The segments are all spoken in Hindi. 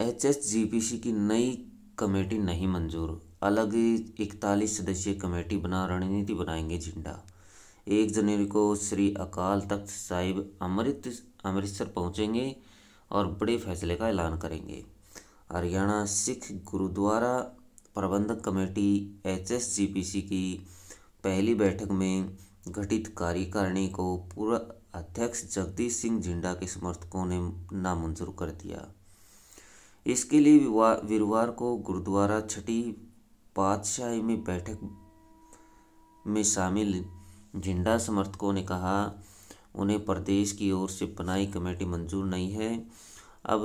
H S G P C की नई कमेटी नहीं मंजूर अलग इकतालीस सदस्यीय कमेटी बना रणनीति बनाएंगे झिंडा एक जनवरी को श्री अकाल तख्त साहिब अमृत अमृतसर पहुंचेंगे और बड़े फैसले का ऐलान करेंगे Haryana Sikh Gurdwara Prabandhak committee H S G P C की पहली बैठक में घटित कार्यकारिणी को पूर्व अध्यक्ष जगदीश सिंह झिंडा के समर्थकों ने नामंजूर कर दिया इसके लिए वीरवार को गुरुद्वारा छठी पातशाही में बैठक में शामिल झंडा समर्थकों ने कहा उन्हें प्रदेश की ओर से बनाई कमेटी मंजूर नहीं है अब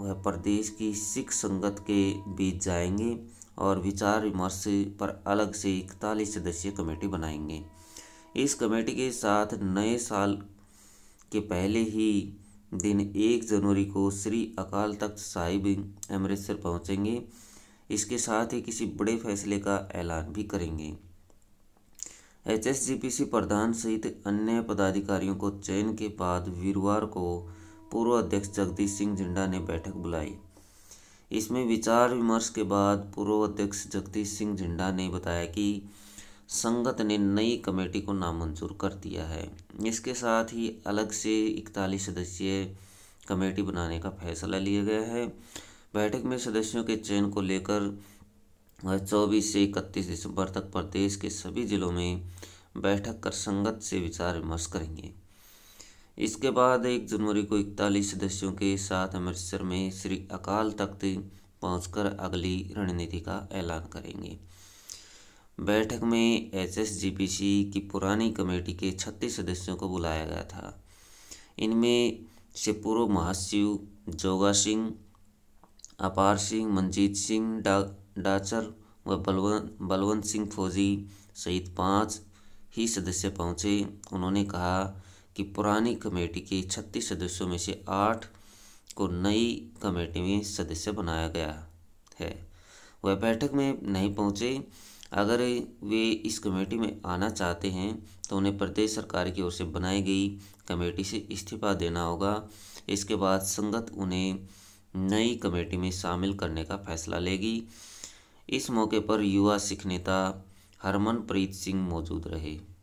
वह प्रदेश की सिख संगत के बीच जाएंगे और विचार विमर्श पर अलग से इकतालीस सदस्यीय कमेटी बनाएंगे इस कमेटी के साथ नए साल के पहले ही दिन एक जनवरी को श्री अकाल तख्त साहिब अमृतसर पहुंचेंगे इसके साथ ही किसी बड़े फैसले का ऐलान भी करेंगे एचएसजीपीसी प्रधान सहित अन्य पदाधिकारियों को चयन के बाद वीरवार को पूर्व अध्यक्ष जगदीश सिंह झिंडा ने बैठक बुलाई इसमें विचार विमर्श के बाद पूर्व अध्यक्ष जगदीश सिंह झिंडा ने बताया कि संगत ने नई कमेटी को नामंजूर कर दिया है इसके साथ ही अलग से इकतालीस सदस्यीय कमेटी बनाने का फैसला लिया गया है बैठक में सदस्यों के चयन को लेकर वह चौबीस से इकतीस दिसंबर तक प्रदेश के सभी जिलों में बैठक कर संगत से विचार विमर्श करेंगे इसके बाद एक जनवरी को इकतालीस सदस्यों के साथ अमृतसर में श्री अकाल तख्त पहुंचकर अगली रणनीति का ऐलान करेंगे बैठक में एसएसजीपीसी की पुरानी कमेटी के छत्तीस सदस्यों को बुलाया गया था इनमें से पूर्व महासचिव जोगा सिंह अपार सिंह मनजीत सिंह डा डाचर व बलवंत बलवंत सिंह फौजी सहित पाँच ही सदस्य पहुंचे उन्होंने कहा कि पुरानी कमेटी के छत्तीस सदस्यों में से आठ को नई कमेटी में सदस्य बनाया गया है वह बैठक में नहीं पहुंचे अगर वे इस कमेटी में आना चाहते हैं तो उन्हें प्रदेश सरकार की ओर से बनाई गई कमेटी से इस्तीफा देना होगा इसके बाद संगत उन्हें नई कमेटी में शामिल करने का फैसला लेगी इस मौके पर युवा सिख नेता हरमनप्रीत सिंह मौजूद रहे